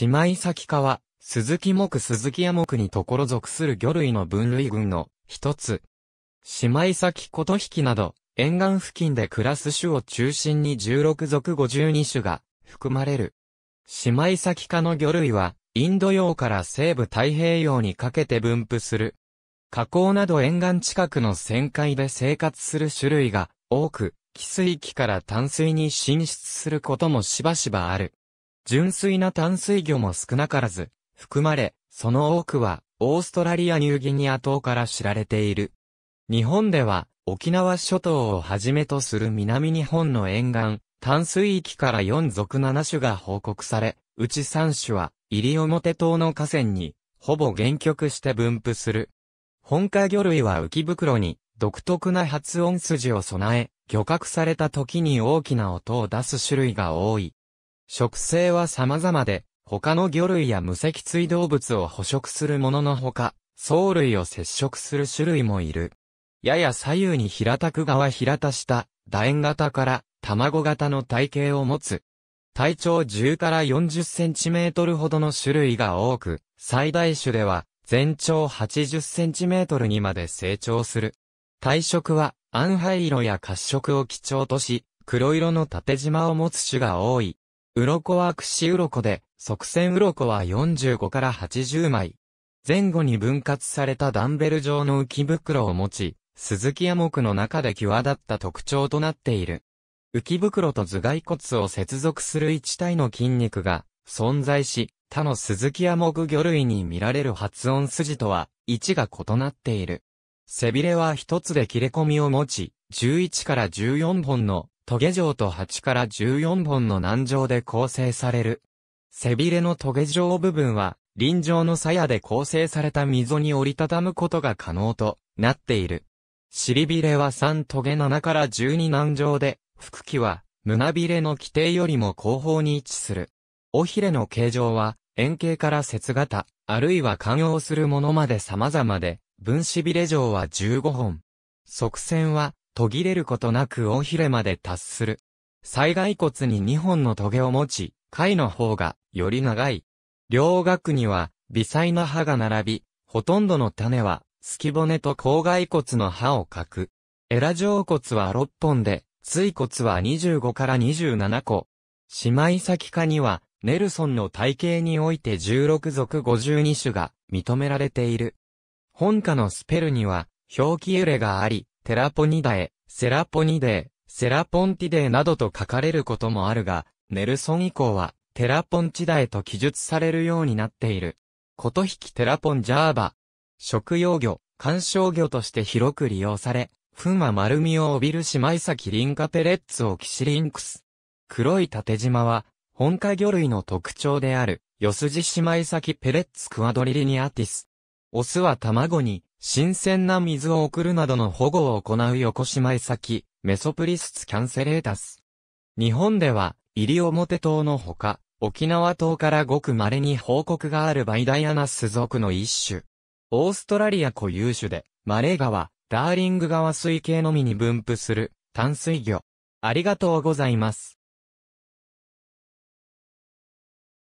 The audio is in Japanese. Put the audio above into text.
姉妹先科は、鈴木木鈴木屋木にところ属する魚類の分類群の一つ。姉妹先こと。引きなど、沿岸付近で暮らす種を中心に16属52種が含まれる。姉妹先科の魚類は、インド洋から西部太平洋にかけて分布する。河口など沿岸近くの旋回で生活する種類が多く、寄水域から淡水に進出することもしばしばある。純粋な淡水魚も少なからず、含まれ、その多くは、オーストラリアニューギニア島から知られている。日本では、沖縄諸島をはじめとする南日本の沿岸、淡水域から4属7種が報告され、うち3種は、西表島の河川に、ほぼ原曲して分布する。本海魚類は浮袋に、独特な発音筋を備え、漁獲された時に大きな音を出す種類が多い。食性は様々で、他の魚類や無脊椎動物を捕食するもののほか、藻類を接触する種類もいる。やや左右に平たく側平たした楕円型から卵型の体型を持つ。体長10から40センチメートルほどの種類が多く、最大種では全長80センチメートルにまで成長する。体色は暗灰色や褐色を基調とし、黒色の縦縞を持つ種が多い。鱗は串鱗で、側線鱗は45から80枚。前後に分割されたダンベル状の浮き袋を持ち、鈴木屋木の中で際立った特徴となっている。浮き袋と頭蓋骨を接続する一体の筋肉が存在し、他の鈴木屋木魚類に見られる発音筋とは位置が異なっている。背びれは一つで切れ込みを持ち、11から14本のトゲ状と8から14本の軟状で構成される。背びれのトゲ状部分は、臨状の鞘で構成された溝に折りたたむことが可能となっている。尻びれは3トゲ7から12軟状で、腹器は胸びれの規定よりも後方に位置する。尾ひれの形状は、円形から節型、あるいは関容するものまで様々で、分子びれ状は15本。側線は、途切れることなく尾ひれまで達する。災害骨に2本の棘を持ち、貝の方がより長い。両額には微細な歯が並び、ほとんどの種は、隙骨と甲蓋骨の歯を欠く。エラ上骨は6本で、椎骨は25から27個。姉妹先科には、ネルソンの体系において16属52種が認められている。本科のスペルには、表記揺れがあり、テラポニダエ、セラポニデー、セラポンティデーなどと書かれることもあるが、ネルソン以降は、テラポンチダエと記述されるようになっている。ことヒきテラポンジャーバ。食用魚、観賞魚として広く利用され、糞は丸みを帯びる姉妹先リンカペレッツオキシリンクス。黒い縦縞は、本家魚類の特徴である、ヨスジ姉妹先ペレッツクワドリリニアティス。オスは卵に、新鮮な水を送るなどの保護を行う横島先、メソプリスツキャンセレータス。日本では、西表島のほか、沖縄島からごく稀に報告があるバイダイアナス属の一種。オーストラリア固有種で、マレー川、ダーリング川水系のみに分布する、淡水魚。ありがとうございます。